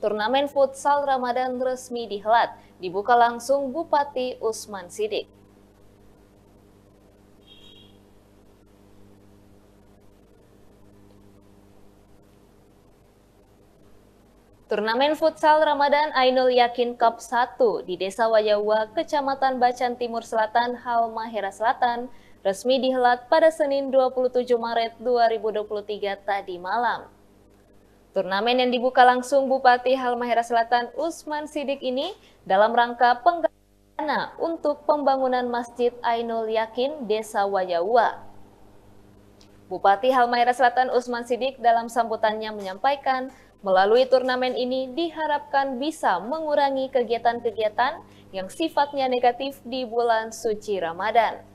Turnamen futsal Ramadan resmi dihelat, dibuka langsung Bupati Usman Sidik. Turnamen futsal Ramadan Ainul Yakin Cup 1 di Desa Wajawa, Kecamatan Bacan Timur Selatan, Halmahera Selatan, resmi dihelat pada Senin 27 Maret 2023 tadi malam. Turnamen yang dibuka langsung Bupati Halmahera Selatan Usman Sidik ini dalam rangka penggalian untuk pembangunan Masjid Ainul Yakin Desa Wayawa. Bupati Halmahera Selatan Usman Sidik dalam sambutannya menyampaikan, melalui turnamen ini diharapkan bisa mengurangi kegiatan-kegiatan yang sifatnya negatif di bulan suci Ramadan.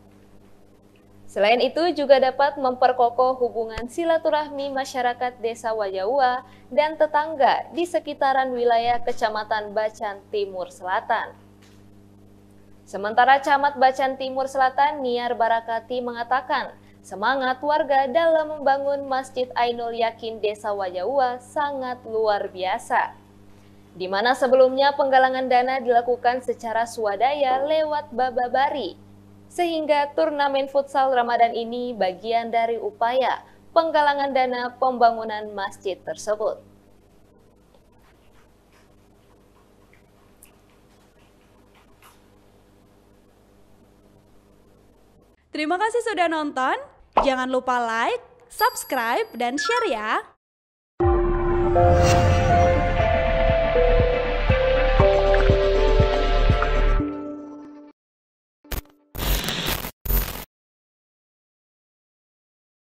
Selain itu juga dapat memperkokoh hubungan silaturahmi masyarakat desa Wajawa dan tetangga di sekitaran wilayah Kecamatan Bacan Timur Selatan. Sementara Camat Bacan Timur Selatan Niar Barakati mengatakan, semangat warga dalam membangun Masjid Ainul Yakin Desa Wajawa sangat luar biasa di mana sebelumnya penggalangan dana dilakukan secara swadaya lewat Bababari sehingga turnamen futsal Ramadan ini bagian dari upaya penggalangan dana pembangunan masjid tersebut. Terima kasih sudah nonton. Jangan lupa like, subscribe, dan share ya.